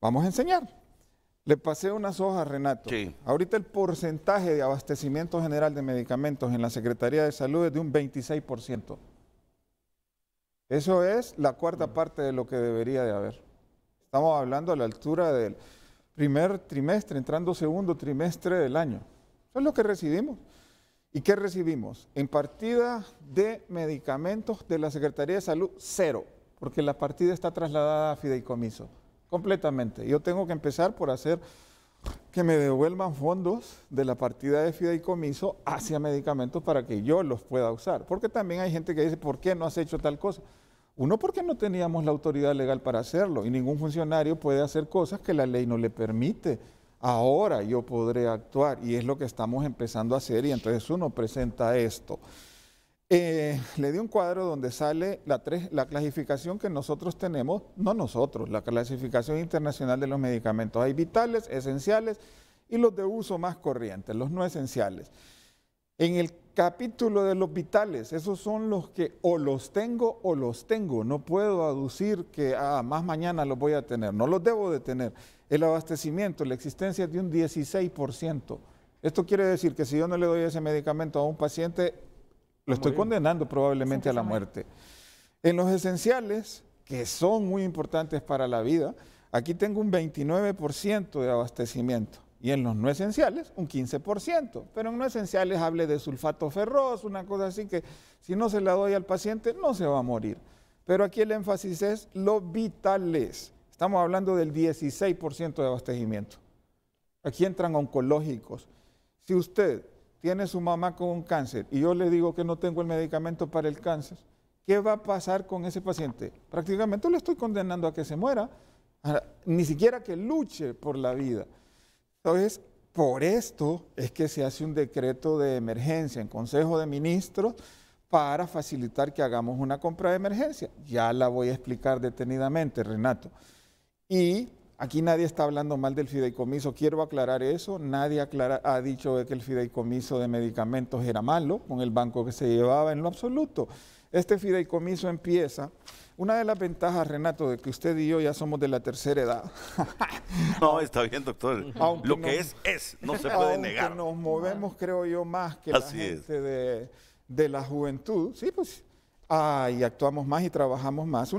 Vamos a enseñar. Le pasé unas hojas, Renato. Sí. Ahorita el porcentaje de abastecimiento general de medicamentos en la Secretaría de Salud es de un 26%. Eso es la cuarta mm. parte de lo que debería de haber. Estamos hablando a la altura del primer trimestre, entrando segundo trimestre del año. Eso es lo que recibimos. ¿Y qué recibimos? En partida de medicamentos de la Secretaría de Salud, cero porque la partida está trasladada a fideicomiso, completamente. Yo tengo que empezar por hacer que me devuelvan fondos de la partida de fideicomiso hacia medicamentos para que yo los pueda usar. Porque también hay gente que dice, ¿por qué no has hecho tal cosa? Uno, porque no teníamos la autoridad legal para hacerlo y ningún funcionario puede hacer cosas que la ley no le permite. Ahora yo podré actuar y es lo que estamos empezando a hacer y entonces uno presenta esto. Eh, le di un cuadro donde sale la, clasificación que nosotros tenemos, no nosotros, la clasificación internacional de los medicamentos. Hay vitales, esenciales y los de uso más corriente, los no esenciales. En el capítulo de los vitales, esos son los que o los tengo o los tengo. No puedo aducir que ah, más mañana los voy a tener, no los debo de tener. El abastecimiento, la existencia de un 16%. Esto quiere decir que si yo no le doy ese medicamento a un paciente, lo estoy condenando probablemente a la muerte. En los esenciales, que son muy importantes para la vida, aquí tengo un 29% de abastecimiento. Y en los no esenciales, un 15%. Pero en no esenciales hable de sulfato ferroso, una cosa así que si no se la doy al paciente, no se va a morir. Pero aquí el énfasis es vital vitales. Estamos hablando del 16% de abastecimiento. Aquí entran oncológicos. Si usted tiene su mamá con un cáncer y yo le digo que no tengo el medicamento para el cáncer, ¿qué va a pasar con ese paciente? Prácticamente lo estoy condenando a que se muera, ni siquiera que luche por la vida. Entonces, por esto es que se hace un decreto de emergencia en Consejo de Ministros para facilitar que hagamos una compra de emergencia. Ya la voy a explicar detenidamente, Renato. Y Aquí nadie está hablando mal del fideicomiso, quiero aclarar eso, nadie ha dicho que el fideicomiso de medicamentos era malo con el banco que se llevaba en lo absoluto. Este fideicomiso empieza, una de las ventajas, Renato, de que usted y yo ya somos de la tercera edad. no, está bien, doctor. lo que es, es, no se puede negar. Nos movemos, creo yo, más que la gente de, la juventud, sí, pues, actuamos más y trabajamos más.